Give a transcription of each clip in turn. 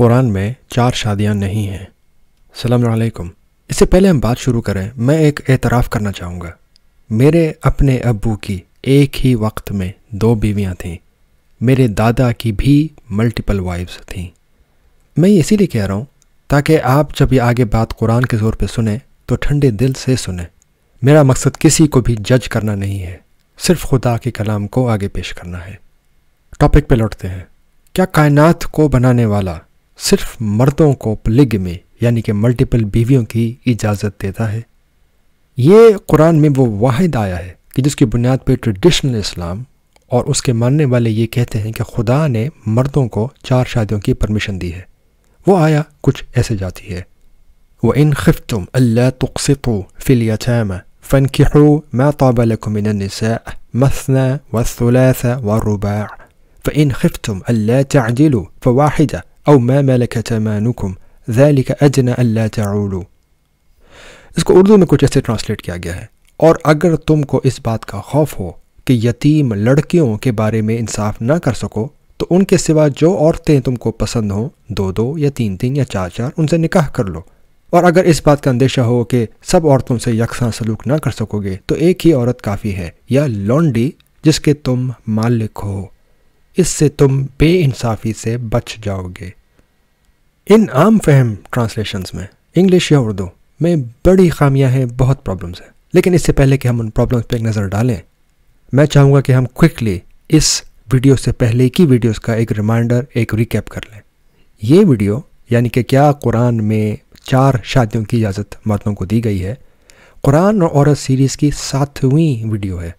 कुरान में चार शादियां नहीं हैं सलामकुम इससे पहले हम बात शुरू करें मैं एक एतराफ़ करना चाहूँगा मेरे अपने अबू की एक ही वक्त में दो बीवियाँ थीं मेरे दादा की भी मल्टीपल वाइफ्स थीं मैं इसीलिए कह रहा हूँ ताकि आप जब ये आगे बात कुरान के ज़ोर पे सुने तो ठंडे दिल से सुने मेरा मकसद किसी को भी जज करना नहीं है सिर्फ खुदा के कलाम को आगे पेश करना है टॉपिक पे लौटते हैं क्या कायनात को बनाने वाला सिर्फ मर्दों को पलिग में यानी कि मल्टीपल बीवियों की इजाज़त देता है ये कुरान में वो वाहिद आया है कि जिसकी बुनियाद पर ट्रेडिशनल इस्लाम और उसके मानने वाले ये कहते हैं कि खुदा ने मर्दों को चार शादियों की परमिशन दी है वो आया कुछ ऐसे जाती है व इन खिफ तुम अल्ला तुकसतो फ़न खो मैं तोबलकुमिनसा मसना व व रुबा फ़ इन खिफ तुम अल्ला चाजिलो फ़ أو ما ملكت أيمانكم ذلك अदना अल्ला تعولوا इसको उर्दू में कुछ ऐसे ट्रांसलेट किया गया है और अगर तुमको इस बात का खौफ हो कि यतीम लड़कियों के बारे में इंसाफ ना कर सको तो उनके सिवा जो औरतें तुमको पसंद हों दो दो या तीन तीन या चार चार उनसे निकाह कर लो और अगर इस बात का अंदेशा हो कि सब औरतों से यकसा सलूक ना कर सकोगे तो एक ही औरत काफ़ी है या लॉन्डी जिसके तुम मालिक हो इससे तुम बेानसाफ़ी से बच जाओगे इन आम फहम ट्रांसलेशंस में इंग्लिश या उर्दू में बड़ी खामियां हैं बहुत प्रॉब्लम्स हैं लेकिन इससे पहले कि हम उन प्रॉब्लम्स पर एक नज़र डालें मैं चाहूँगा कि हम क्विकली इस वीडियो से पहले की वीडियोस का एक रिमाइंडर एक रिकैप कर लें ये वीडियो यानी कि क्या कुरान में चार शादियों की इजाज़त मर्दों को दी गई है कुरान और औरत सीरीज़ की सातवीं वीडियो है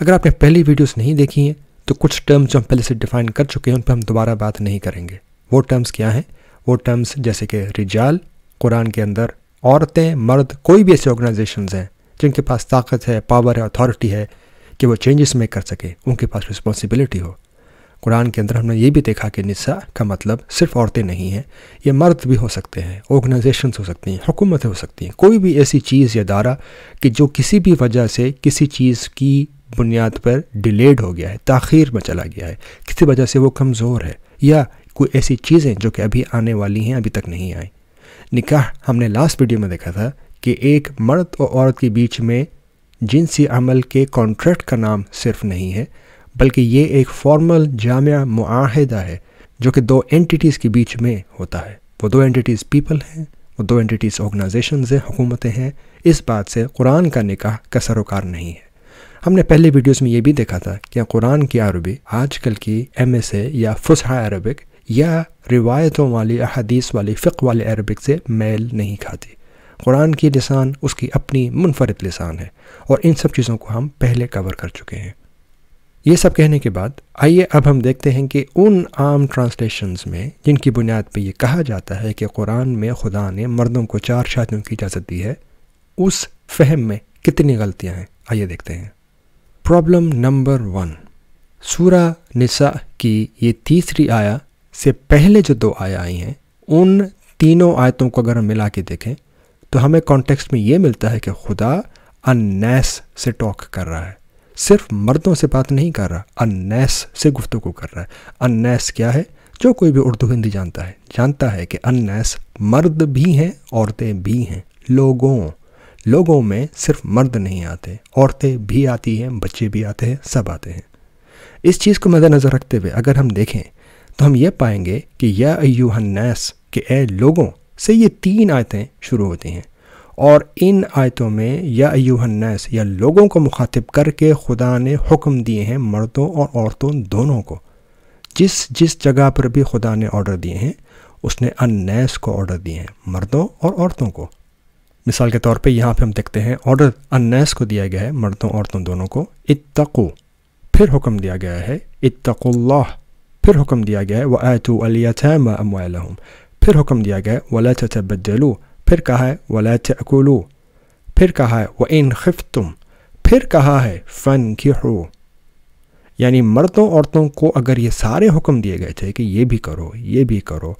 अगर आपने पहली वीडियोस नहीं देखी हैं तो कुछ टर्म्स जो हम पहले से डिफ़ाइन कर चुके हैं उन पर हम दोबारा बात नहीं करेंगे वो टर्म्स क्या हैं वो टर्म्स जैसे कि रिजाल कुरान के अंदर औरतें मर्द कोई भी ऐसे ऑर्गेनाइजेशंस हैं जिनके पास ताकत है पावर है अथॉरिटी है कि वो चेंजेस मेक कर सके उनके पास रिस्पॉन्सिबिलिटी हो कुरान के अंदर हमने ये भी देखा कि निस्सा का मतलब सिर्फ औरतें नहीं हैं ये मर्द भी हो सकते हैं ऑर्गेनाइजेशन हो सकती हैं हुकूमतें हो सकती हैं कोई भी ऐसी चीज़ या दारा कि जो किसी भी वजह से किसी चीज़ की बुनियाद पर डिलेड हो गया है ताखीर में चला गया है किसी वजह से वो कमज़ोर है या कोई ऐसी चीज़ें जो कि अभी आने वाली हैं अभी तक नहीं आई निकाह हमने लास्ट वीडियो में देखा था कि एक मर्द और औरत के बीच में जिनसी अमल के कॉन्ट्रैक्ट का नाम सिर्फ नहीं है बल्कि ये एक फॉर्मल जामिया माहदा है जो कि दो एंटिटीज़ के बीच में होता है वो दो एंटिटीज़ पीपल हैं वो दो एंटिटीज़ ऑर्गनाइजेशन हैं हुकूमतें हैं इस बात से कुरान का निकाह का सरोकार नहीं है हमने पहले वीडियोस में ये भी देखा था कि कुरान की अरबी आजकल की एम एस ए या फुसहा अरबिक या रिवायतों वाली अहदीस वाली फ़िक वाले अरबिक से मैल नहीं खाती कुरान की लसान उसकी अपनी मुनफरद लसान है और इन सब चीज़ों को हम पहले कवर कर चुके हैं ये सब कहने के बाद आइए अब हम देखते हैं कि उन आम ट्रांसलेशंस में जिनकी बुनियाद पर यह कहा जाता है कि कुरान में खुदा ने मर्दों को चार शादियों की इजाज़त दी है उस फहम में कितनी गलतियाँ हैं आइए देखते हैं प्रॉब्लम नंबर वन सूरा निसा की ये तीसरी आया से पहले जो दो आया आई हैं उन तीनों आयतों को अगर हम मिला के देखें तो हमें कॉन्टेक्स्ट में ये मिलता है कि खुदा अनैस से टॉक कर रहा है सिर्फ मर्दों से बात नहीं कर रहा अनैस से गुफ्तु कर रहा है अनैस क्या है जो कोई भी उर्दू हिंदी जानता है जानता है कि अनैस मर्द भी हैं औरतें भी हैं लोगों लोगों में सिर्फ मर्द नहीं आते औरतें भी आती हैं बच्चे भी आते हैं सब आते हैं इस चीज़ को मद्देनज़र रखते हुए अगर हम देखें तो हम ये पाएंगे कि यह यूहन्नास के ए लोगों से ये तीन आयतें शुरू होती हैं और इन आयतों में या यूहन्नास या लोगों को मुखातिब करके खुदा ने हुक्म दिए हैं मर्दों और औरतों दोनों को जिस जिस जगह पर भी खुदा ने ऑर्डर दिए हैं उसने अन्नैस को ऑर्डर दिए हैं मर्दों और औरतों को मिसाल के तौर पे यहाँ पे हम देखते हैं ऑर्डर अन्नैस को दिया गया है मर्दों औरतों दोनों को इतको फिर हुक्म दिया गया है इतकुल्ला फिर हुक्म दिया गया वह आतू अलियतम अमवालहम फिर हुक्म दिया गया वला तबदलू फिर कहा है वला तकलू फिर कहा है व इन खिफ तुम फिर कहा है फ़न की हो यानी मर्दों औरतों को अगर ये सारे हुक्म दिए गए थे कि ये भी करो ये भी करो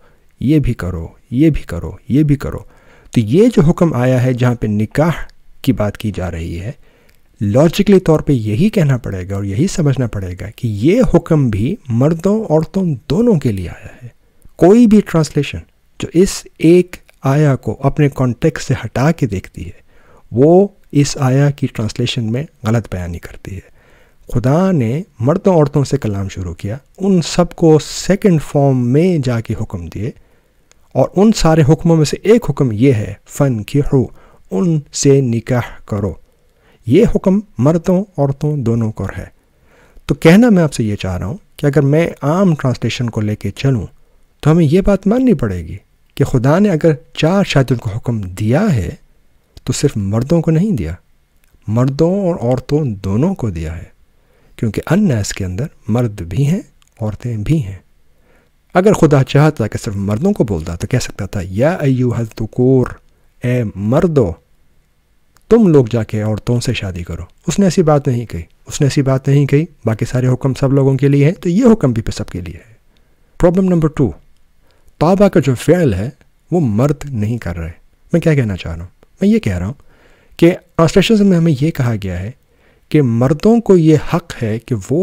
ये भी करो ये भी करो ये भी करो तो ये जो हुक्म आया है जहाँ पे निकाह की बात की जा रही है लॉजिकली तौर पे यही कहना पड़ेगा और यही समझना पड़ेगा कि ये हुक्म भी मर्दों औरतों दोनों के लिए आया है कोई भी ट्रांसलेशन जो इस एक आया को अपने कॉन्टेक्स से हटा के देखती है वो इस आया की ट्रांसलेशन में गलत बयानी करती है खुदा ने मर्दों औरतों से कलाम शुरू किया उन सबको सेकेंड फॉर्म में जाके हुक्म दिए और उन सारे हुक्मों में से एक हुक्म ये है फ़न की हो उन से निकाह करो ये हुक्म मर्दों औरतों दोनों को है तो कहना मैं आपसे ये चाह रहा हूँ कि अगर मैं आम ट्रांसलेशन को लेके चलूँ तो हमें यह बात माननी पड़ेगी कि खुदा ने अगर चार शादियों का हुक्म दिया है तो सिर्फ मर्दों को नहीं दिया मर्दों और औरतों दोनों को दिया है क्योंकि अन्नास के अंदर मर्द भी हैं औरतें भी हैं अगर खुदा चाहता कि सिर्फ मर्दों को बोलता तो कह सकता था या अयू कोर ए मर्दो तुम लोग जाके औरतों से शादी करो उसने ऐसी बात नहीं कही उसने ऐसी बात नहीं कही बाकी सारे हुक्म सब लोगों के लिए हैं तो ये हुक्म भी सबके लिए है प्रॉब्लम नंबर टू तौबा का जो फेल है वो मर्द नहीं कर रहे मैं क्या कहना चाह रहा हूँ मैं ये कह रहा हूँ कि ट्रांसलेशन में हमें यह कहा गया है कि मर्दों को ये हक है कि वो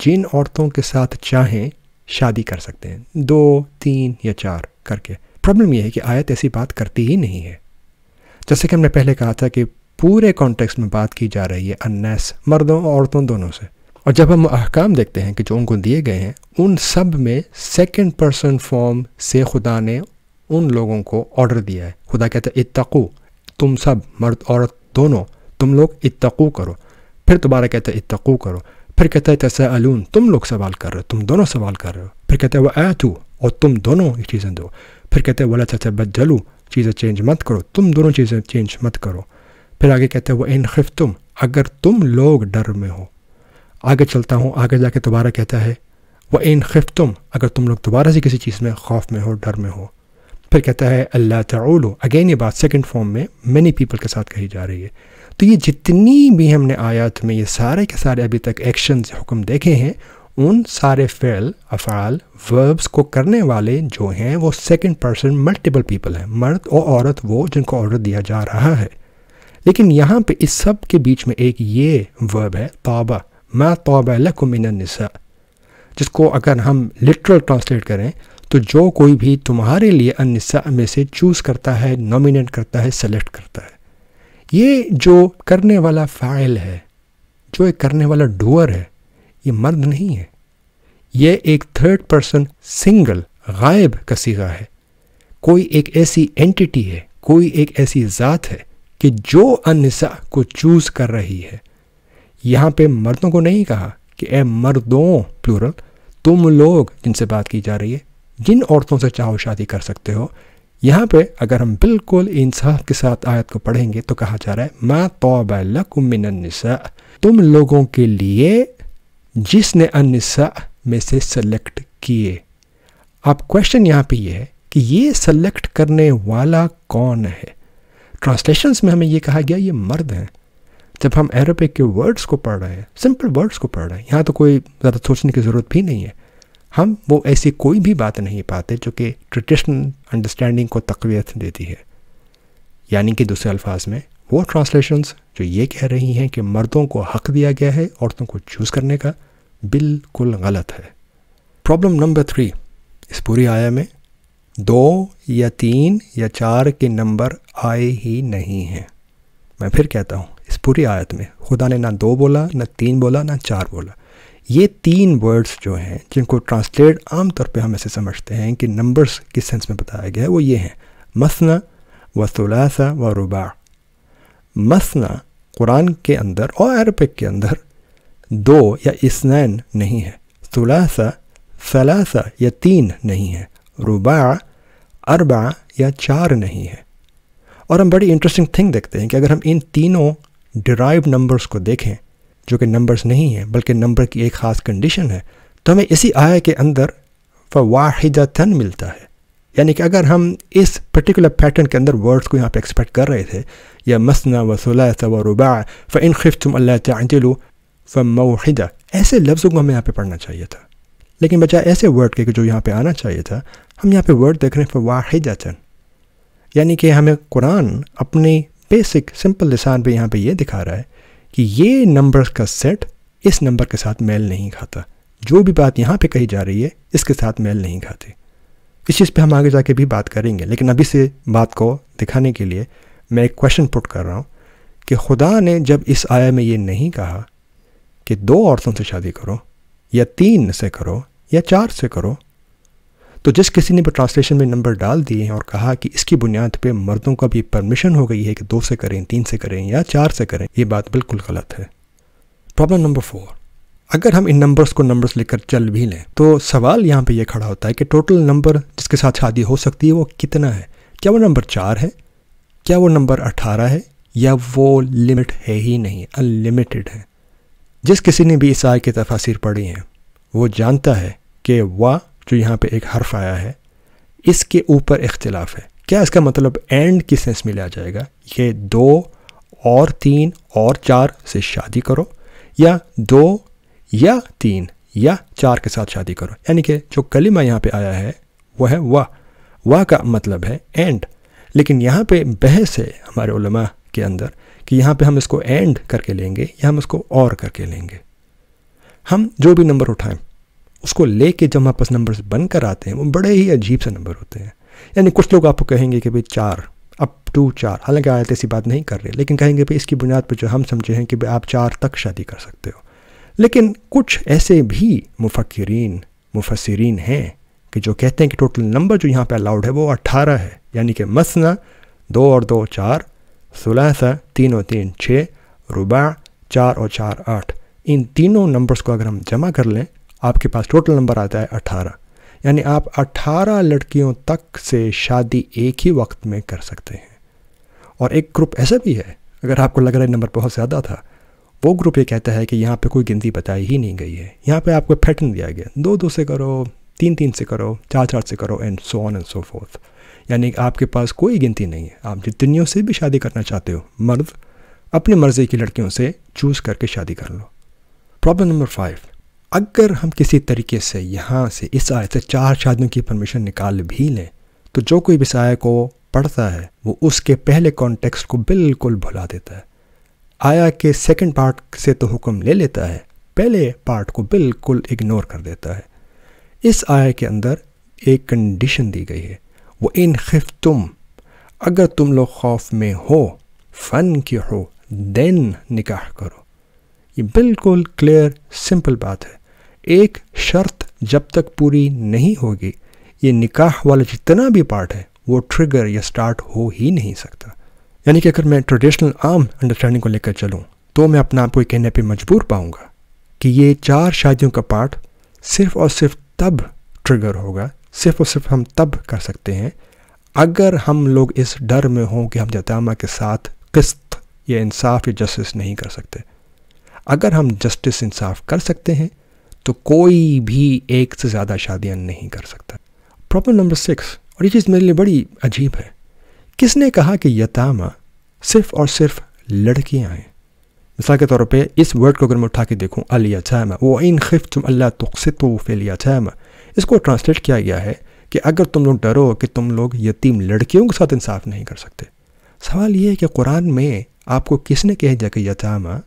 जिन औरतों के साथ चाहें शादी कर सकते हैं दो तीन या चार करके प्रॉब्लम यह है कि आयत ऐसी बात करती ही नहीं है जैसे कि हमने पहले कहा था कि पूरे कॉन्टेक्स्ट में बात की जा रही है अननेस मर्दों और औरतों दोनों से और जब हम अहकाम देखते हैं कि जो उनको दिए गए हैं उन सब में सेकंड पर्सन फॉर्म से खुदा ने उन लोगों को ऑर्डर दिया है खुदा कहते हैं इतकु तुम सब मर्द औरत दोनों तुम लोग इतकू करो फिर दोबारा कहते हैं इतकू करो फिर कहते हैं है अलून तुम लोग सवाल कर रहे हो तुम दोनों सवाल कर रहे हो फिर कहते हैं वह तू और तुम दोनों ये चीज़ें दो फिर कहते हैं वाला चाचा बदलू चीज़ें चेंज मत करो तुम दोनों चीज़ें चेंज मत करो फिर आगे कहते हैं वह इन खिफ तुम अगर तुम लोग डर में हो आगे चलता हूँ आगे जाके दोबारा कहता है वह इन खिफ तुम अगर तुम लोग दोबारा से किसी चीज़ में खौफ में हो डर में हो फिर कहता है अल्लाह तलो अगेन ये बात सेकेंड फॉर्म में मैनी पीपल के साथ कही जा रही है तो ये जितनी भी हमने आयात में ये सारे के सारे अभी तक एक्शन हुक्म देखे हैं उन सारे फ़ेल अफ़ाल वर्ब्स को करने वाले जो हैं वो सेकंड पर्सन मल्टीपल पीपल हैं मर्द और औरत वो जिनको ऑर्डर दिया जा रहा है लेकिन यहाँ पे इस सब के बीच में एक ये वर्ब है तोबा मा तोबा लकुमिनसा जिसको अगर हम लिटरल ट्रांसलेट करें तो जो कोई भी तुम्हारे लिए अनसा में से चूज़ करता है नॉमिनेट करता है सेलेक्ट करता है ये जो करने वाला फ़ाइल है जो एक करने वाला डूअर है ये मर्द नहीं है ये एक थर्ड पर्सन सिंगल गायब का सीगा है कोई एक ऐसी एंटिटी है कोई एक ऐसी ज़ात है कि जो अनिसा को चूज कर रही है यहां पे मर्दों को नहीं कहा कि ए मर्दों प्लूरल तुम लोग जिनसे बात की जा रही है जिन औरतों से चाहो शादी कर सकते हो यहां पे अगर हम बिल्कुल इंसाफ के साथ आयत को पढ़ेंगे तो कहा जा रहा है मा तोबा तुम लोगों के लिए जिसने अनिसा में से सेलेक्ट किए अब क्वेश्चन यहां पे ये है कि ये सेलेक्ट करने वाला कौन है ट्रांसलेशंस में हमें ये कहा गया ये मर्द हैं जब हम एरोपिक के वर्ड्स को पढ़ रहे हैं सिंपल वर्ड्स को पढ़ रहे हैं यहाँ तो कोई ज़्यादा सोचने की ज़रूरत भी नहीं है हम वो ऐसी कोई भी बात नहीं पाते जो कि ट्रेडिशनल अंडरस्टैंडिंग को तकवीत देती है यानी कि दूसरे अल्फाज में वो ट्रांसलेशंस जो ये कह रही हैं कि मर्दों को हक दिया गया है औरतों को चूज़ करने का बिल्कुल गलत है प्रॉब्लम नंबर थ्री इस पूरी आया में दो या तीन या चार के नंबर आए ही नहीं हैं मैं फिर कहता हूँ इस पूरी आयत में खुदा ने ना दो बोला ना तीन बोला ना चार बोला ये तीन वर्ड्स जो हैं जिनको ट्रांसलेट आम तौर पे हम ऐसे समझते हैं कि नंबर्स किस सेंस में बताया गया है वो ये हैं मसना व सलासा व रुबा मसना कुरान के अंदर और अरबिक के अंदर दो या इसनैन नहीं है सलासा सलासा या तीन नहीं है रुबा अरबा या चार नहीं है और हम बड़ी इंटरेस्टिंग थिंग देखते हैं कि अगर हम इन तीनों डिराइव नंबर्स को देखें जो कि नंबर्स नहीं हैं बल्कि नंबर की एक ख़ास कंडीशन है तो हमें इसी आय के अंदर फवाहिदतन मिलता है यानी कि अगर हम इस पर्टिकुलर पैटर्न के अंदर वर्ड्स को यहाँ पे एक्सपेक्ट कर रहे थे या मसना वसला व रुबा फ़ इन खिफ तुम अल्लाह फ फ़महिदा ऐसे लफ्ज़ों को हमें यहाँ पे पढ़ना चाहिए था लेकिन बचा ऐसे वर्ड के जो यहाँ पे आना चाहिए था हम यहाँ पे वर्ड देख रहे हैं अचन यानी कि हमें कुरान अपने बेसिक सिंपल लिसान पे यहाँ पे ये दिखा रहा है कि ये नंबर का सेट इस नंबर के साथ मेल नहीं खाता जो भी बात यहाँ पे कही जा रही है इसके साथ मेल नहीं खाती इस चीज़ पे हम आगे जाके भी बात करेंगे लेकिन अभी से बात को दिखाने के लिए मैं एक क्वेश्चन पुट कर रहा हूँ कि खुदा ने जब इस आया में ये नहीं कहा कि दो औरतों से शादी करो या तीन से करो या चार से करो तो जिस किसी ने भी ट्रांसलेशन में नंबर डाल दिए हैं और कहा कि इसकी बुनियाद पर मर्दों का भी परमिशन हो गई है कि दो से करें तीन से करें या चार से करें ये बात बिल्कुल गलत है प्रॉब्लम नंबर फोर अगर हम इन नंबर्स को नंबर्स लेकर चल भी लें तो सवाल यहाँ पे ये खड़ा होता है कि टोटल नंबर जिसके साथ शादी हो सकती है वो कितना है क्या वो नंबर चार है क्या वो नंबर अट्ठारह है या वो लिमिट है ही नहीं अनलिमिटेड है जिस किसी ने भी इस आय की तफासिर पढ़ी हैं वो जानता है कि वाह जो यहाँ पे एक हर्फ आया है इसके ऊपर इख्तलाफ है क्या इसका मतलब एंड किस सेंस में लिया जाएगा ये दो और तीन और चार से शादी करो या दो या तीन या चार के साथ शादी करो यानी कि जो कलिमा यहाँ पे आया है वह है वाह वाह का मतलब है एंड लेकिन यहाँ पे बहस है हमारे उलमा के अंदर कि यहाँ पे हम इसको एंड करके लेंगे या हम इसको और करके लेंगे हम जो भी नंबर उठाएं उसको लेके जब हमारे पास नंबर्स बनकर आते हैं वो बड़े ही अजीब से नंबर होते हैं यानी कुछ लोग आपको कहेंगे कि भाई चार अप टू चार हालांकि आयत ऐसी बात नहीं कर रहे लेकिन कहेंगे भाई इसकी बुनियाद पर जो हम समझे हैं कि भाई आप चार तक शादी कर सकते हो लेकिन कुछ ऐसे भी मुफक्रीन मुफसरीन हैं कि जो कहते हैं कि टोटल नंबर जो यहाँ पर अलाउड है वो अट्ठारह है यानी कि मसना दो और दो चार सुलासा तीन और तीन छः रुबा चार और चार आठ इन तीनों नंबर्स को अगर हम जमा कर लें आपके पास टोटल नंबर आता है अट्ठारह यानी आप 18 लड़कियों तक से शादी एक ही वक्त में कर सकते हैं और एक ग्रुप ऐसा भी है अगर आपको लग रहा है नंबर बहुत ज़्यादा था वो ग्रुप ये कहता है कि यहाँ पे कोई गिनती बताई ही नहीं गई है यहाँ पे आपको पैटर्न दिया गया दो दो से करो तीन तीन से करो चार चार से करो and so on and so forth यानी आपके पास कोई गिनती नहीं है आप जितनियों से भी शादी करना चाहते हो मर्द अपनी मर्ज़ी की लड़कियों से चूज़ करके शादी कर लो प्रॉब्लम नंबर फाइव अगर हम किसी तरीके से यहाँ से इस आयत से चार शादियों की परमिशन निकाल भी लें तो जो कोई भी आय को पढ़ता है वो उसके पहले कॉन्टेक्स्ट को बिल्कुल भुला देता है आया के सेकंड पार्ट से तो हुक्म ले लेता है पहले पार्ट को बिल्कुल इग्नोर कर देता है इस आया के अंदर एक कंडीशन दी गई है वो इन खिफ तुम अगर तुम लोग खौफ में हो फ़न के हो देन निकाह करो ये बिल्कुल क्लियर सिंपल बात है एक शर्त जब तक पूरी नहीं होगी ये निकाह वाला जितना भी पार्ट है वो ट्रिगर या स्टार्ट हो ही नहीं सकता यानी कि अगर मैं ट्रेडिशनल आम अंडरस्टैंडिंग को लेकर चलूँ तो मैं अपने आप को कहने पर मजबूर पाऊँगा कि ये चार शादियों का पार्ट सिर्फ और सिर्फ तब ट्रिगर होगा सिर्फ और सिर्फ हम तब कर सकते हैं अगर हम लोग इस डर में हों कि हम जतामा के साथ किस्त या इंसाफ या जस्टिस नहीं कर सकते अगर हम जस्टिस इंसाफ कर सकते हैं तो कोई भी एक से ज़्यादा शादियाँ नहीं कर सकता प्रॉब्लम नंबर सिक्स और ये चीज़ मेरे लिए बड़ी अजीब है किसने कहा कि यतामा सिर्फ और सिर्फ लड़कियाँ हैं मिसाल के तौर पे इस वर्ड को अगर मैं उठा के देखूँ अलिया यतामा वो इन खिफ तुम अल्लाह वो फेलिया यतामा इसको ट्रांसलेट किया गया है कि अगर तुम लोग डरो कि तुम लोग यतीम लड़कियों के साथ इंसाफ नहीं कर सकते सवाल ये है कि कुरान में आपको किसने कह दिया कि यतामा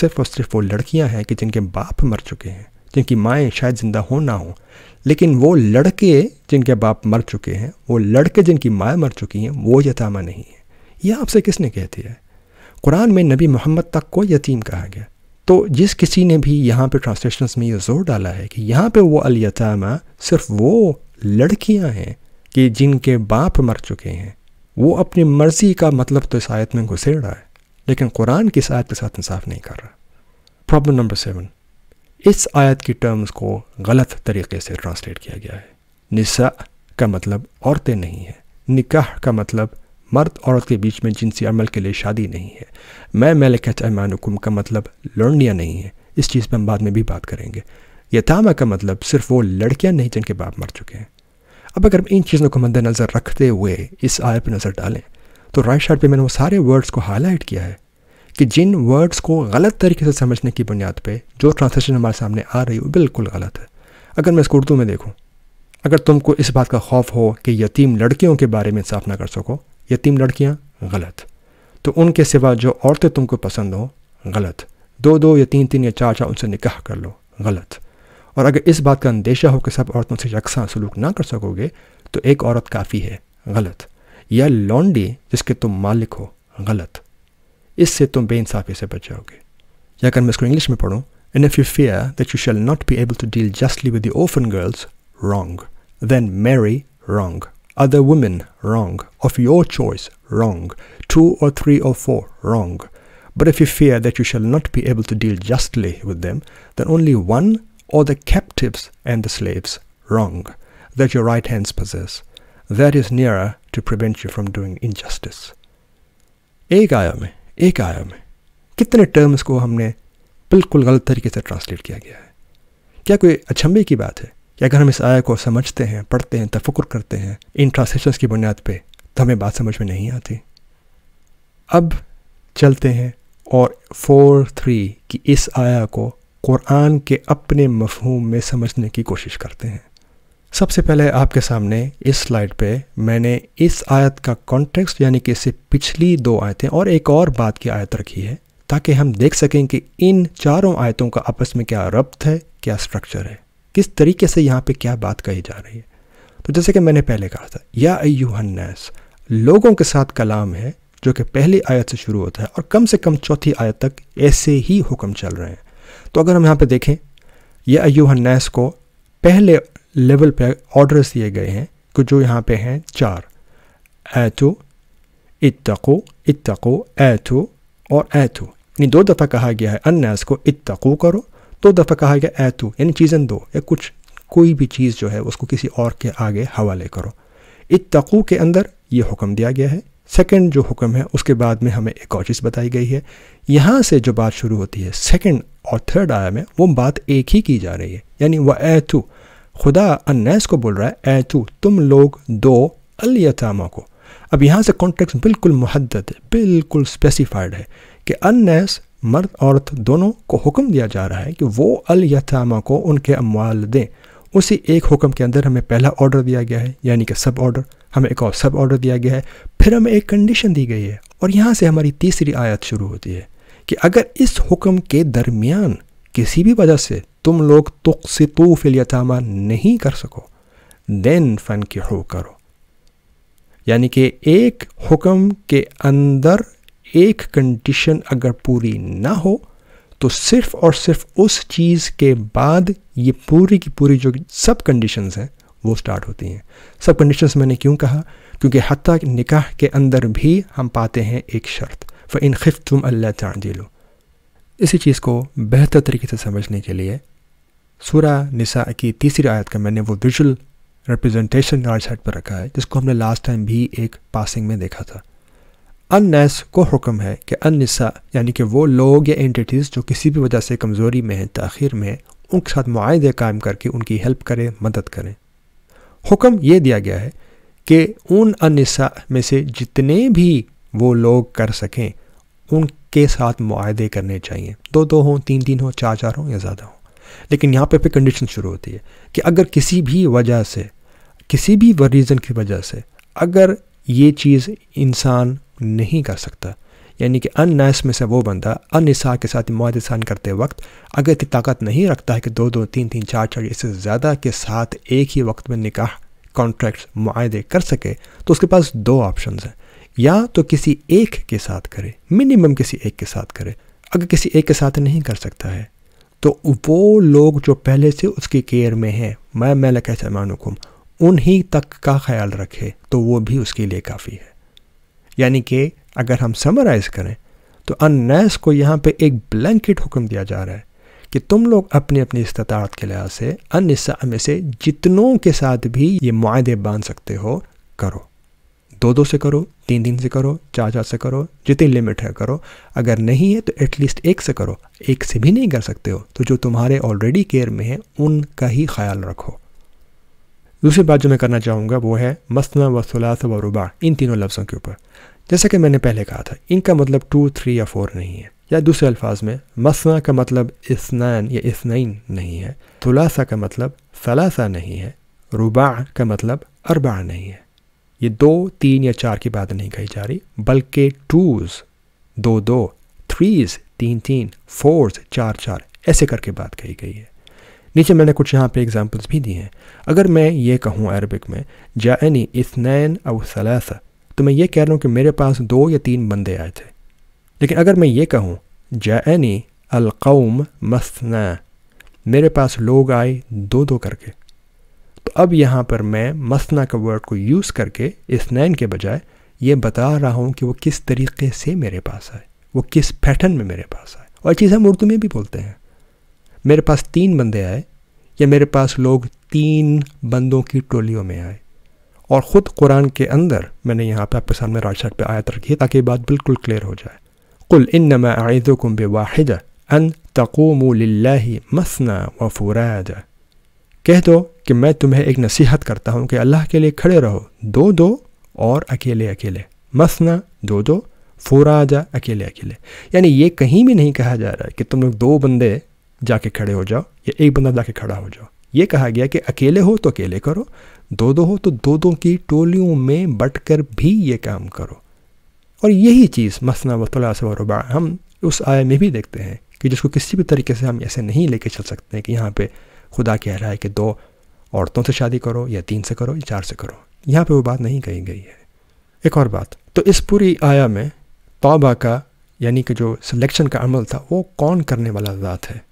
सिर्फ और सिर्फ वो लड़कियां हैं कि जिनके बाप मर चुके हैं जिनकी माएँ शायद ज़िंदा हो ना हो लेकिन वो लड़के जिनके बाप मर चुके हैं वो लड़के जिनकी माएँ मर चुकी हैं वो यतामा नहीं है यह आपसे किसने कह दिया है कुरान में नबी मोहम्मद तक को यतीम कहा गया तो जिस किसी ने भी यहाँ पर ट्रांसलेशन में ये जोर डाला है कि यहाँ पर वो अलयतामा सिर्फ वो लड़कियाँ हैं कि जिनके बाप मर चुके हैं वो अपनी मर्ज़ी का मतलब तो इस आयत में घुसेड़ रहा है लेकिन कुरान की इस आयत के साथ इंसाफ नहीं कर रहा प्रॉब्लम नंबर सेवन इस आयत की टर्म्स को गलत तरीके से ट्रांसलेट किया गया है निसा का मतलब औरतें नहीं है निकाह का मतलब मर्द औरत के बीच में जिनसी अमल के लिए शादी नहीं है मैं मलिकत ऐमानुकुम का मतलब लड़नियाँ नहीं है इस चीज़ पर हम बाद में भी बात करेंगे यतामा का मतलब सिर्फ वो लड़कियाँ नहीं जिनके बाप मर चुके हैं अब अगर इन चीज़ों को मद्दनज़र रखते हुए इस आय पर नज़र डालें तो राइट शार्ट पर मैंने वो सारे वर्ड्स को हाईलाइट किया है कि जिन वर्ड्स को गलत तरीके से समझने की बुनियाद पे जो ट्रांसलेशन हमारे सामने आ रही हो बिल्कुल गलत है अगर मैं इसको उर्दू में देखूँ अगर तुमको इस बात का खौफ हो कि यतीम लड़कियों के बारे में इंसाफ ना कर सको यतीम लड़कियाँ गलत तो उनके सिवा जो औरतें तुमको पसंद हों गलत दो दो या तीन तीन या चार चार उनसे निकाह कर लो गलत और अगर इस बात का अंदेशा हो कि सब औरतों से यकसा सलूक ना कर सकोगे तो एक औरत काफ़ी है गलत या लॉन्डी जिसके तुम मालिक हो गलत इससे तुम बेइंसाफ़ी से बचाओगे या अगर मैं इसको इंग्लिश में पढ़ूँ and if you fear that you shall not be able to deal justly with the orphan girls wrong then marry wrong other women wrong, of your choice wrong, two or three or four wrong. But if you fear that you shall not be able to deal justly with them, then only one or the captives and the slaves wrong, that your right hands possess. That is nearer to prevent you from doing injustice. एक आया में एक आया में कितने terms को हमने बिल्कुल गलत तरीके से ट्रांसलेट किया गया है क्या कोई अचंभे की बात है कि अगर हम इस आया को समझते हैं पढ़ते हैं तफक्र करते हैं इन ट्रांसलेशन की बुनियाद पर तो हमें बात समझ में नहीं आती अब चलते हैं और फोर थ्री की इस आया को कुरान के अपने मफहूम में समझने की कोशिश करते हैं सबसे पहले आपके सामने इस स्लाइड पे मैंने इस आयत का कॉन्टेक्स्ट यानी कि इससे पिछली दो आयतें और एक और बात की आयत रखी है ताकि हम देख सकें कि इन चारों आयतों का आपस में क्या रब्त है क्या स्ट्रक्चर है किस तरीके से यहाँ पे क्या बात कही जा रही है तो जैसे कि मैंने पहले कहा था या अयुहन्नैस लोगों के साथ कलाम है जो कि पहली आयत से शुरू होता है और कम से कम चौथी आयत तक ऐसे ही हुक्म चल रहे हैं तो अगर हम यहाँ पे देखें यह अयुहन्नैस को पहले लेवल पे ऑर्डर्स दिए गए हैं कि जो यहाँ पे हैं चार ऐतो इतको इतको ऐतो और ऐतो यानी दो दफ़ा कहा गया है अन्नास को इतको करो दो दफ़ा कहा गया ऐतो यानी चीज़न दो या कुछ कोई भी चीज़ जो है उसको किसी और के आगे हवाले करो इतको के अंदर ये हुक्म दिया गया है सेकंड जो हुक्म है उसके बाद में हमें एक और चीज़ बताई गई है यहाँ से जो बात शुरू होती है सेकंड और थर्ड आया में वो बात एक ही की जा रही है यानी वह ऐतु खुदा अनैस को बोल रहा है ए तू तुम लोग दो अलयतामा को अब यहाँ से कॉन्टेक्स्ट बिल्कुल महदद है बिल्कुल स्पेसिफाइड है कि अनैस मर्द औरत दोनों को हुक्म दिया जा रहा है कि वो अलयतामा को उनके अमवाल दें उसी एक हुक्म के अंदर हमें पहला ऑर्डर दिया गया है यानी कि सब ऑर्डर हमें एक और सब ऑर्डर दिया गया है फिर हमें एक कंडीशन दी गई है और यहाँ से हमारी तीसरी आयत शुरू होती है कि अगर इस हुक्म के दरमियान किसी भी वजह से तुम लोग तुक सितू फिलयतामा नहीं कर सको देन फन की हो करो यानी कि एक हुक्म के अंदर एक कंडीशन अगर पूरी ना हो तो सिर्फ और सिर्फ उस चीज़ के बाद ये पूरी की पूरी जो सब कंडीशंस हैं वो स्टार्ट होती हैं सब कंडीशंस मैंने क्यों कहा क्योंकि हती निकाह के अंदर भी हम पाते हैं एक शर्त फ़ इन खिफ तुम अल्लाह चांदी लो इसी चीज़ को बेहतर तरीके से समझने के लिए सूरा निसा की तीसरी आयत का मैंने वो विजुअल रिप्रेजेंटेशन लार्ज साइड पर रखा है जिसको हमने लास्ट टाइम भी एक पासिंग में देखा था अन नैस को हुक्म है कि अन निसा यानी कि वो लोग या एंटिटीज़ जो किसी भी वजह से कमज़ोरी में हैं तखिर में हैं उनके साथ माहदे कायम करके उनकी हेल्प करें मदद करें हुक्म ये दिया गया है कि उन अनिसा में से जितने भी वो लोग कर सकें उनके साथ माहदे करने चाहिए दो दो हों तीन तीन हों चार चार हों या ज़्यादा हों लेकिन यहाँ पे फिर कंडीशन शुरू होती है कि अगर किसी भी वजह से किसी भी रीज़न की वजह से अगर ये चीज़ इंसान नहीं कर सकता यानी कि नैस में से वो बंदा अनसा के साथ मदसान करते वक्त अगर इतनी ताकत नहीं रखता है कि दो दो तीन तीन चार चार इससे ज़्यादा के साथ एक ही वक्त में निकाह कॉन्ट्रैक्ट माहे कर सके तो उसके पास दो ऑप्शन हैं या तो किसी एक के साथ करे मिनिमम किसी एक के साथ करे अगर किसी एक के साथ नहीं कर सकता है तो वो लोग जो पहले से उसकी केयर में हैं मैं मैं सलमानुकुम उन्हीं तक का ख्याल रखे तो वो भी उसके लिए काफ़ी है यानी कि अगर हम समराइज़ करें तो अनैस को यहाँ पे एक ब्लैंकेट हुक्म दिया जा रहा है कि तुम लोग अपनी अपनी इस्तात के लिहाज से अन्य में से जितनों के साथ भी ये माहदे बांध सकते हो करो दो दो से करो तीन दिन से करो चार चार से करो जितनी लिमिट है करो अगर नहीं है तो एटलीस्ट एक से करो एक से भी नहीं कर सकते हो तो जो तुम्हारे ऑलरेडी केयर में है उनका ही ख्याल रखो दूसरी बात जो मैं करना चाहूँगा वो है मसना व सलास व रुबा इन तीनों लफ्ज़ों के ऊपर जैसा कि मैंने पहले कहा था इनका मतलब टू थ्री या फोर नहीं है या दूसरे अल्फाज में मसना का मतलब इसनान या इसनैन नहीं है तलासा का मतलब सलासा नहीं है रुबा का मतलब अरबा नहीं है ये दो तीन या चार की बात नहीं कही जा रही बल्कि टूज दो दो थ्रीज तीन तीन फोर्स चार चार ऐसे करके बात कही गई है नीचे मैंने कुछ यहाँ पे एग्जांपल्स भी दिए हैं अगर मैं ये कहूँ अरबिक में जानी इसनैन और तो मैं ये कह रहा हूँ कि मेरे पास दो या तीन बंदे आए थे लेकिन अगर मैं ये कहूँ जानी अलकौम मसना मेरे पास लोग आए दो दो करके अब यहाँ पर मैं मसना का वर्ड को यूज़ करके इस नैन के बजाय ये बता रहा हूँ कि वो किस तरीके से मेरे पास आए वो किस पैटर्न में मेरे पास आए और चीज़ हम उर्दू में भी बोलते हैं मेरे पास तीन बंदे आए या मेरे पास लोग तीन बंदों की टोलियों में आए और ख़ुद कुरान के अंदर मैंने यहाँ पर आपके सामने राजशाट पर आयत रखी है ताकि बात बिल्कुल क्लियर हो जाए कुल इन नम आयदुकुम को वाहिदा अन तकोम मसना व जाए कह दो कि मैं तुम्हें एक नसीहत करता हूँ कि अल्लाह के लिए खड़े रहो दो दो और अकेले अकेले मसना दो दो फोरा आ जा अकेले अकेले यानी ये कहीं भी नहीं कहा जा रहा है कि तुम लोग दो बंदे जाके खड़े हो जाओ या एक बंदा जाके खड़ा हो जाओ ये कहा गया कि अकेले हो तो अकेले करो दो दो हो तो दो दो की टोलियों में बट कर भी ये काम करो और यही चीज़ मसना वतलासबा हम उस आय में भी देखते हैं कि जिसको किसी भी तरीके से हम ऐसे नहीं लेके चल सकते हैं कि यहाँ पे खुदा कह रहा है कि दो औरतों से शादी करो या तीन से करो या चार से करो यहाँ पे वो बात नहीं कही गई है एक और बात तो इस पूरी आया में तौबा का यानी कि जो सिलेक्शन का अमल था वो कौन करने वाला ज़ात है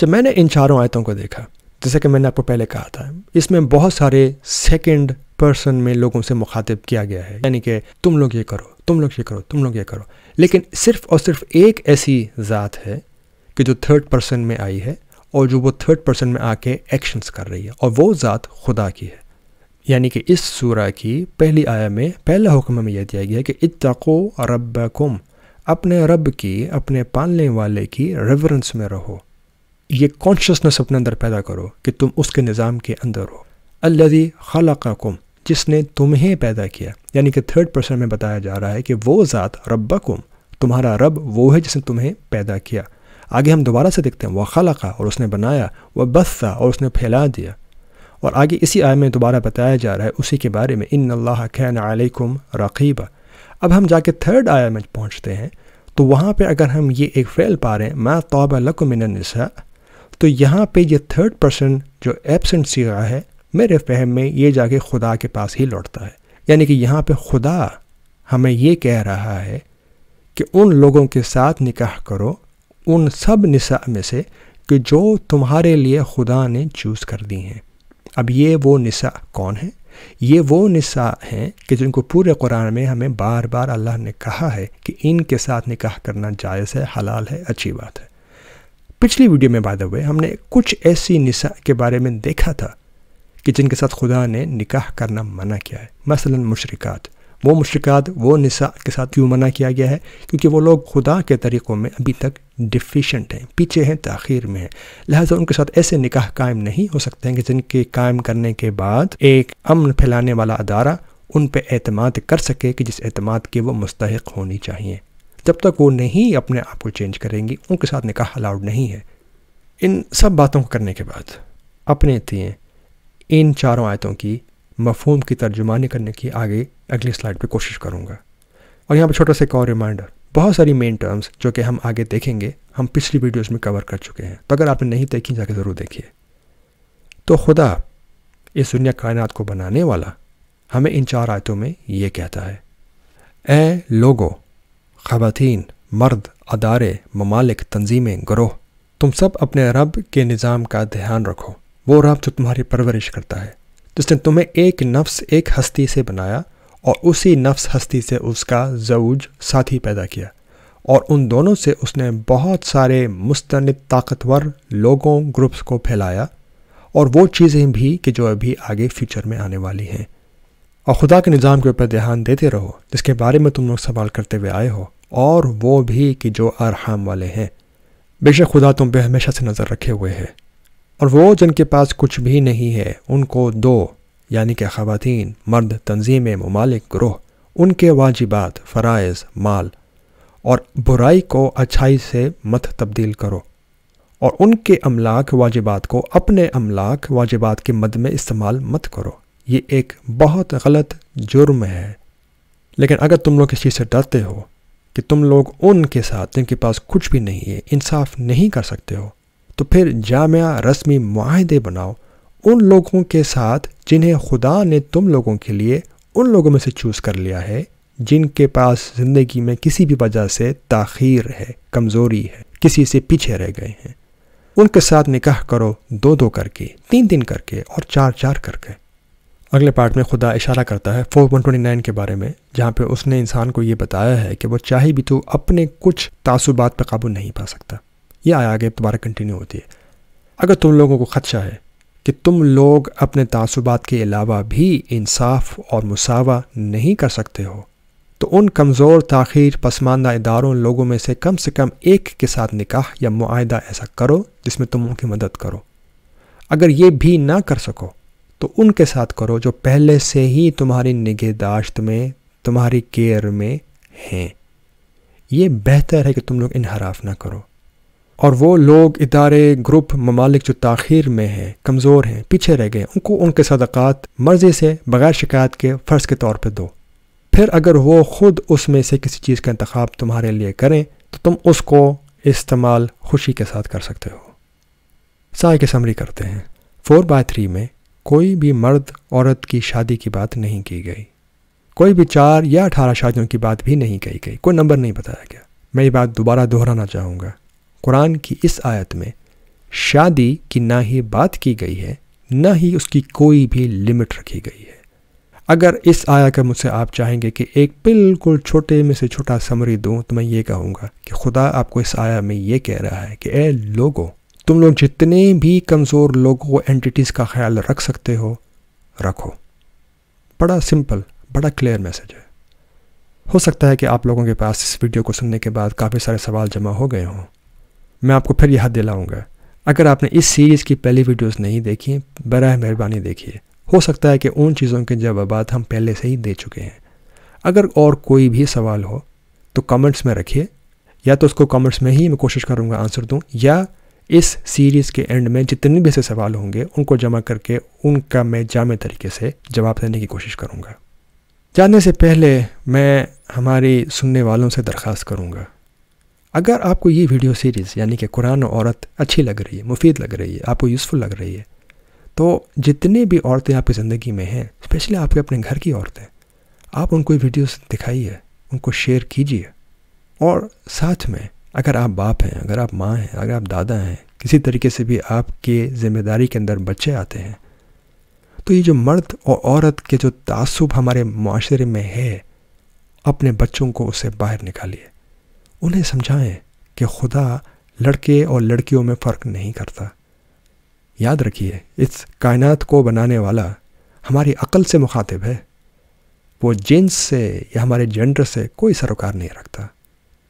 जब मैंने इन चारों आयतों को देखा जैसे कि मैंने आपको पहले कहा था इसमें बहुत सारे सेकेंड पर्सन में लोगों से मुखातिब किया गया है यानी कि तुम लोग ये करो तुम लोग ये करो तुम लोग ये करो लेकिन सिर्फ और सिर्फ एक ऐसी ज़ात है कि जो थर्ड पर्सन में आई है और जो वो थर्ड पर्सन में आके एक्शंस कर रही है और वो ज़ात खुदा की है यानी कि इस सूरह की पहली आया में पहला हुक्म हमें यह दिया गया कि इतको रब अपने रब की अपने पालने वाले की रेवरेंस में रहो ये कॉन्शसनेस अपने अंदर पैदा करो कि तुम उसके निज़ाम के अंदर हो अल्लाजी खलाकुम जिसने तुम्हें पैदा किया यानी कि थर्ड पर्सन में बताया जा रहा है कि वो ज़ात रब्बकुम तुम्हारा रब वो है जिसने तुम्हें पैदा किया आगे हम दोबारा से देखते हैं वह खलका और उसने बनाया वह बस्सा और उसने फैला दिया और आगे इसी आय में दोबारा बताया जा रहा है उसी के बारे में इन अल्लाह खैन आलकुम रकीबा अब हम जाके थर्ड आया में पहुँचते हैं तो वहाँ पर अगर हम ये एक फेल पा रहे हैं मैं तोबा लकमिनसा तो यहाँ पर यह थर्ड पर्सन जो एबसेंट सीगा है मेरे फहम में ये जाके खुदा के पास ही लौटता है यानी कि यहाँ पे खुदा हमें ये कह रहा है कि उन लोगों के साथ निकाह करो उन सब निसा में से कि जो तुम्हारे लिए खुदा ने चूज़ कर दी हैं अब ये वो निसा कौन है ये वो निसा हैं कि जिनको पूरे कुरान में हमें बार बार अल्लाह ने कहा है कि इनके साथ निकाह करना जायज़ है हलाल है अच्छी बात है पिछली वीडियो में बात हुए हमने कुछ ऐसी निसा के बारे में देखा था कि जिनके साथ खुदा ने निकाह करना मना किया है मसलन मुशरक़ वो मुश्किल वो निसा के साथ क्यों मना किया गया है क्योंकि वो लोग खुदा के तरीक़ों में अभी तक डिफिशेंट हैं पीछे हैं तखीर में हैं लिहाजा उनके साथ ऐसे निकाह कायम नहीं हो सकते हैं कि जिनके कायम करने के बाद एक अमन फैलाने वाला अदारा उन पर अतमाद कर सके कि जिस अतमाद के वो मुस्तक होनी चाहिए जब तक वो नहीं अपने आप को चेंज करेंगी उनके साथ निकाह अलाउड नहीं है इन सब बातों को करने के बाद अपने तीन इन चारों आयतों की मफहम की तर्जुमानी करने की आगे अगली स्लाइड पर कोशिश करूँगा और यहाँ पर छोटा सा एक और रिमाइंडर बहुत सारी मेन टर्म्स जो कि हम आगे देखेंगे हम पिछली वीडियोस में कवर कर चुके हैं तो अगर आपने नहीं देखी जाके ज़रूर देखिए तो खुदा इस दुनिया कायनात को बनाने वाला हमें इन चार आयतों में ये कहता है ए लोगो ख़वातीन मर्द अदारे ममालिक तंजीमें ग्रोह तुम सब अपने रब के निज़ाम का ध्यान रखो वो रब जो तुम्हारी परवरिश करता है जिसने तुम्हें एक नफ्स एक हस्ती से बनाया और उसी नफ्स हस्ती से उसका जऊज साथी पैदा किया और उन दोनों से उसने बहुत सारे मुस्तनद ताकतवर लोगों ग्रुप्स को फैलाया और वो चीज़ें भी कि जो अभी आगे फ्यूचर में आने वाली हैं और ख़ुदा के निज़ाम के ऊपर ध्यान देते रहो जिसके बारे में तुम लोग सवाल करते हुए आए हो और वो भी कि जो अरहम वाले हैं बेशक खुदा तुम पे हमेशा से नज़र रखे हुए है और वो जिनके पास कुछ भी नहीं है उनको दो यानी कि ख़वान मर्द तंजीमें ममालिक ग्रोह उनके वाजिबात फ़रज़ माल और बुराई को अच्छाई से मत तब्दील करो और उनके अमलाक वाजिबात को अपने अमलाक वाजिबात के मद में इस्तेमाल मत करो ये एक बहुत गलत जुर्म है लेकिन अगर तुम लोग इस चीज़ से डरते हो कि तुम लोग उनके साथ जिनके पास कुछ भी नहीं है इंसाफ नहीं कर सकते हो तो फिर जामिया रस्मी माहदे बनाओ उन लोगों के साथ जिन्हें खुदा ने तुम लोगों के लिए उन लोगों में से चूज़ कर लिया है जिनके पास ज़िंदगी में किसी भी वजह से ताखीर है कमज़ोरी है किसी से पीछे रह गए हैं उनके साथ निकाह करो दो दो करके तीन तीन करके और चार चार करके अगले पार्ट में खुदा इशारा करता है फोर वन ट्वेंटी नाइन के बारे में जहाँ पे उसने इंसान को ये बताया है कि वो चाहे भी तो अपने कुछ तासुबात पर काबू नहीं पा सकता ये आया आगे दोबारा कंटिन्यू होती है अगर तुम लोगों को खदशा है कि तुम लोग अपने तसुबात के अलावा भी इंसाफ और मुसावा नहीं कर सकते हो तो उन कमज़ोर तखीर पसमानदा इदारों लोगों में से कम से कम एक के साथ निकाह या माहदा ऐसा करो जिसमें तुम उनकी मदद करो अगर ये भी ना कर सको तो उनके साथ करो जो पहले से ही तुम्हारी निगहदाश्त में तुम्हारी केयर में हैं ये बेहतर है कि तुम लोग इनहराफ ना करो और वो लोग इदारे ग्रुप ममालिक जो तखिर में हैं कमज़ोर हैं पीछे रह गए उनको उनके सदक़ात मर्ज़ी से बग़ैर शिकायत के फ़र्ज़ के तौर पर दो फिर अगर वो ख़ुद उसमें से किसी चीज़ का इंतखब तुम्हारे लिए करें तो तुम उसको इस्तेमाल खुशी के साथ कर सकते हो साय के समरी करते हैं फोर बाय थ्री में कोई भी मर्द औरत की शादी की बात नहीं की गई कोई भी चार या अठारह शादियों की बात भी नहीं कही गई कोई नंबर नहीं बताया गया मैं ये बात दोबारा दोहराना चाहूँगा कुरान की इस आयत में शादी की ना ही बात की गई है ना ही उसकी कोई भी लिमिट रखी गई है अगर इस आया का मुझसे आप चाहेंगे कि एक बिल्कुल छोटे में से छोटा समरी दूँ तो मैं ये कहूँगा कि खुदा आपको इस आया में ये कह रहा है कि ए लोगों तुम लोग जितने भी कमज़ोर लोगों एंटिटीज़ का ख्याल रख सकते हो रखो बड़ा सिंपल बड़ा क्लियर मैसेज है हो सकता है कि आप लोगों के पास इस वीडियो को सुनने के बाद काफ़ी सारे सवाल जमा हो गए हों मैं आपको फिर याद दिलाऊँगा अगर आपने इस सीरीज़ की पहली वीडियोस नहीं देखी बर मेहरबानी देखिए हो सकता है कि उन चीज़ों के जवाब हम पहले से ही दे चुके हैं अगर और कोई भी सवाल हो तो कमेंट्स में रखिए या तो उसको कमेंट्स में ही मैं कोशिश करूँगा आंसर दूँ या इस सीरीज़ के एंड में जितने भी ऐसे सवाल होंगे उनको जमा करके उनका मैं जाम तरीके से जवाब देने की कोशिश करूँगा जाने से पहले मैं हमारे सुनने वालों से दरख्वास्त करूँगा अगर आपको ये वीडियो सीरीज़ यानी कि कुरान औरत अच्छी लग रही है मुफीद लग रही है आपको यूज़फुल लग रही है तो जितने भी औरतें आपकी ज़िंदगी में हैं स्पेशली आपके अपने घर की औरतें आप उनको वीडियोस दिखाइए उनको शेयर कीजिए और साथ में अगर आप बाप हैं अगर आप माँ हैं अगर आप दादा हैं किसी तरीके से भी आपके ज़िम्मेदारी के अंदर बच्चे आते हैं तो ये जो मर्द और औरत के जो तासुब हमारे माशरे में है अपने बच्चों को उसे बाहर निकालिए उन्हें समझाएं कि खुदा लड़के और लड़कियों में फ़र्क नहीं करता याद रखिए इस कायनात को बनाने वाला हमारी अकल से मुखातिब है वो जेंस से या हमारे जेंडर से कोई सरोकार नहीं रखता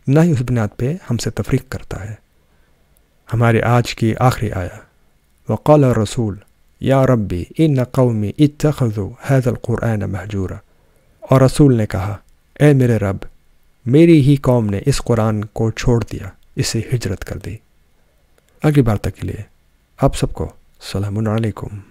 ना ही उस बुनियाद पे हमसे तफरीक करता है हमारे आज की आखिरी आया वक़ाल रसूल या रबी इन कौमी इत हैज़ल कुरान महजूर और रसूल ने कहा ए मेरे रब मेरी ही कौम ने इस कुरान को छोड़ दिया इसे हिजरत कर दी अगली बार तक के लिए आप सबको सलामकुम